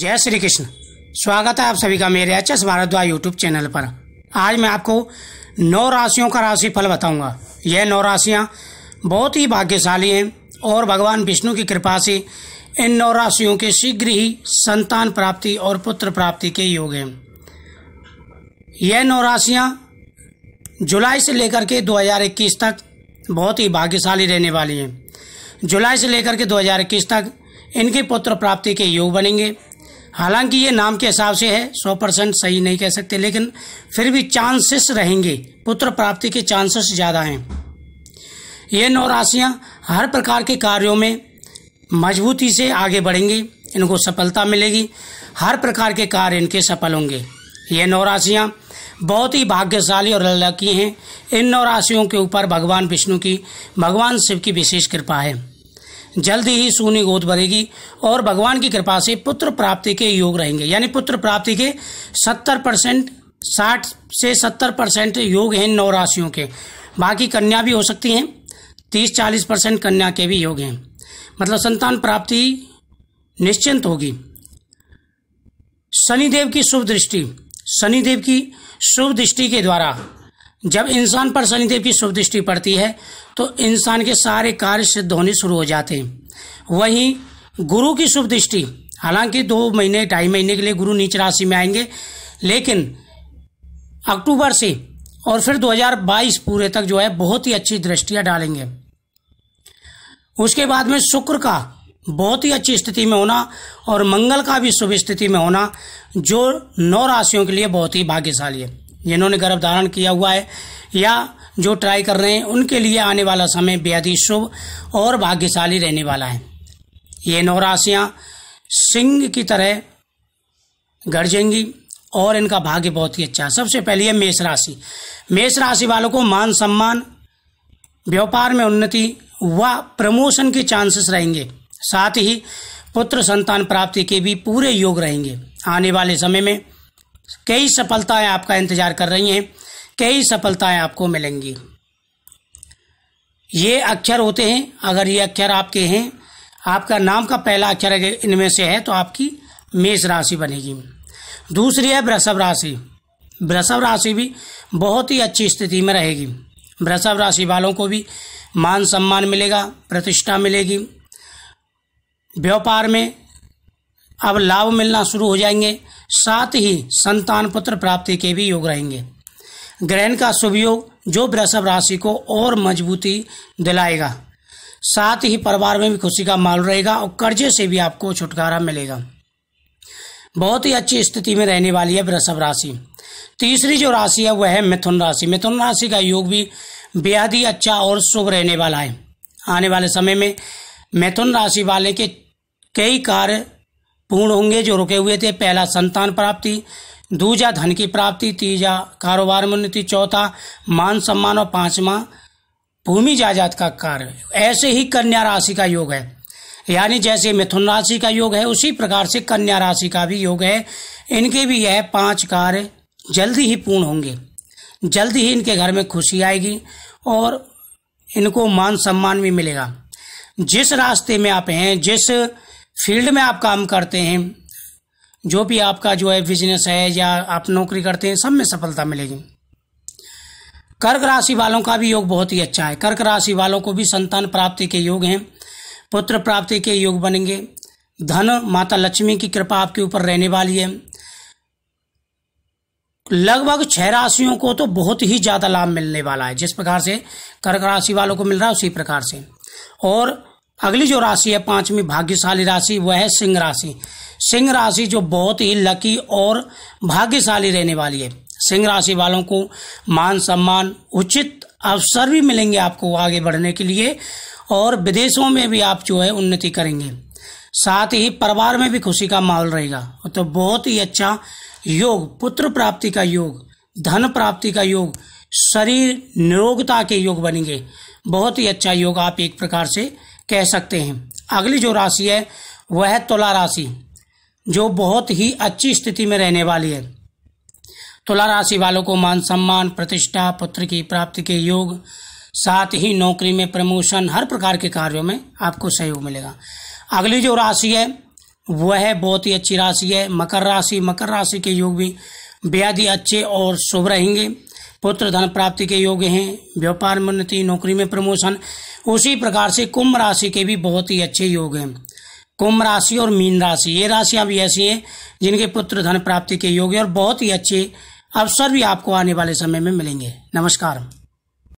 जय श्री कृष्ण स्वागत है आप सभी का मेरे H S Bhardwaj YouTube channel पर आज मैं आपको नौ राशियों का राशि फल बताऊंगा यह नौ राशियाँ बहुत ही भाग्यशाली हैं और भगवान विष्णु की कृपा से इन नौ राशियों के शीघ्र ही संतान प्राप्ति और पुत्र प्राप्ति के योग हैं यह नौ राशियाँ जुलाई से लेकर के 2021 तक बहुत ही भाग्यशाली रहने वाली हैं जुलाई से लेकर के 2021 तक इनके पुत्र प्राप्ति के योग बनेंगे हालांकि ये नाम के हिसाब से है सौ परसेंट सही नहीं कह सकते लेकिन फिर भी चांसेस रहेंगे पुत्र प्राप्ति के चांसेस ज़्यादा हैं ये नौ राशियाँ हर प्रकार के कार्यों में मजबूती से आगे बढ़ेंगे इनको सफलता मिलेगी हर प्रकार के कार्य इनके सफल होंगे ये नौ राशियां बहुत ही भाग्यशाली और की हैं इन नौ राशियों के ऊपर भगवान विष्णु की भगवान शिव की विशेष कृपा है जल्द ही सूनी गोद भरेगी और भगवान की कृपा से पुत्र प्राप्ति के योग रहेंगे यानी पुत्र प्राप्ति के सत्तर परसेंट साठ से सत्तर परसेंट योग हैं नौ राशियों के बाकी कन्या भी हो सकती हैं तीस चालीस परसेंट कन्या के भी योग हैं मतलब संतान प्राप्ति निश्चिंत होगी शनिदेव की शुभ दृष्टि शनिदेव की शुभ दृष्टि के द्वारा जब इंसान पर शनिदेव की शुभ दृष्टि पड़ती है तो इंसान के सारे कार्य सिद्ध होने शुरू हो जाते हैं वहीं गुरु की शुभ दृष्टि हालांकि दो महीने ढाई महीने के लिए गुरु नीच राशि में आएंगे लेकिन अक्टूबर से और फिर 2022 पूरे तक जो है बहुत ही अच्छी दृष्टियां डालेंगे उसके बाद में शुक्र का बहुत ही अच्छी स्थिति में होना और मंगल का भी शुभ स्थिति में होना जो नौ राशियों के लिए बहुत ही भाग्यशाली है जिन्होंने गर्भ धारण किया हुआ है या जो ट्राई कर रहे हैं उनके लिए आने वाला समय बेहद ही शुभ और भाग्यशाली रहने वाला है ये नौ राशियाँ सिंह की तरह गरजेंगी और इनका भाग्य बहुत ही अच्छा सबसे पहली है मेष राशि मेष राशि वालों को मान सम्मान व्यापार में उन्नति व प्रमोशन के चांसेस रहेंगे साथ ही पुत्र संतान प्राप्ति के भी पूरे योग रहेंगे आने वाले समय में कई सफलताएं आपका इंतजार कर रही हैं कई सफलताएं आपको मिलेंगी ये अक्षर होते हैं अगर ये अक्षर आपके हैं आपका नाम का पहला अक्षर इनमें से है तो आपकी मेष राशि बनेगी दूसरी है वृषभ राशि वृषभ राशि भी बहुत ही अच्छी स्थिति में रहेगी वृषभ राशि वालों को भी मान सम्मान मिलेगा प्रतिष्ठा मिलेगी व्यापार में अब लाभ मिलना शुरू हो जाएंगे साथ ही संतान पुत्र प्राप्ति के भी योग रहेंगे ग्रहण का शुभ योग जो वृषभ राशि को और मजबूती दिलाएगा साथ ही परिवार में भी खुशी का माहौल रहेगा और कर्जे से भी आपको छुटकारा मिलेगा बहुत ही अच्छी स्थिति में रहने वाली है वृषभ राशि तीसरी जो राशि है वह है मिथुन राशि मिथुन राशि का योग भी बेहद ही अच्छा और शुभ रहने वाला है आने वाले समय में मिथुन राशि वाले के कई कार्य पूर्ण होंगे जो रुके हुए थे पहला संतान प्राप्ति दूजा धन की प्राप्ति तीजा कारोबार में उन्नति चौथा मान सम्मान और पांचवा भूमि जायदाद का कार्य ऐसे ही कन्या राशि का योग है यानी जैसे मिथुन राशि का योग है उसी प्रकार से कन्या राशि का भी योग है इनके भी यह पांच कार्य जल्दी ही पूर्ण होंगे जल्दी ही इनके घर में खुशी आएगी और इनको मान सम्मान भी मिलेगा जिस रास्ते में आप हैं जिस फील्ड में आप काम करते हैं जो भी आपका जो है बिजनेस है या आप नौकरी करते हैं सब में सफलता मिलेगी कर्क राशि वालों का भी योग बहुत ही अच्छा है कर्क राशि वालों को भी संतान प्राप्ति के योग हैं पुत्र प्राप्ति के योग बनेंगे धन माता लक्ष्मी की कृपा आपके ऊपर रहने वाली है लगभग छह राशियों को तो बहुत ही ज़्यादा लाभ मिलने वाला है जिस प्रकार से कर्क राशि वालों को मिल रहा है उसी प्रकार से और अगली जो राशि है पांचवी भाग्यशाली राशि वह है सिंह राशि सिंह राशि जो बहुत ही लकी और भाग्यशाली रहने वाली है सिंह राशि वालों को मान सम्मान उचित अवसर भी मिलेंगे आपको आगे बढ़ने के लिए और विदेशों में भी आप जो है उन्नति करेंगे साथ ही परिवार में भी खुशी का माहौल रहेगा तो बहुत ही अच्छा योग पुत्र प्राप्ति का योग धन प्राप्ति का योग शरीर निरोगता के योग बनेंगे बहुत ही अच्छा योग आप एक प्रकार से कह सकते हैं अगली जो राशि है वह तुला राशि जो बहुत ही अच्छी स्थिति में रहने वाली है तुला राशि वालों को मान सम्मान प्रतिष्ठा पुत्र की प्राप्ति के योग साथ ही नौकरी में प्रमोशन हर प्रकार के कार्यों में आपको सहयोग मिलेगा अगली जो राशि है वह बहुत ही अच्छी राशि है मकर राशि मकर राशि के योग भी बेहद ही अच्छे और शुभ रहेंगे पुत्र धन प्राप्ति के योग हैं व्यापार में उन्नति नौकरी में प्रमोशन उसी प्रकार से कुंभ राशि के भी बहुत ही अच्छे योग हैं कुंभ राशि और मीन राशि ये राशियां भी ऐसी हैं जिनके पुत्र धन प्राप्ति के योग हैं और बहुत ही अच्छे अवसर भी आपको आने वाले समय में मिलेंगे नमस्कार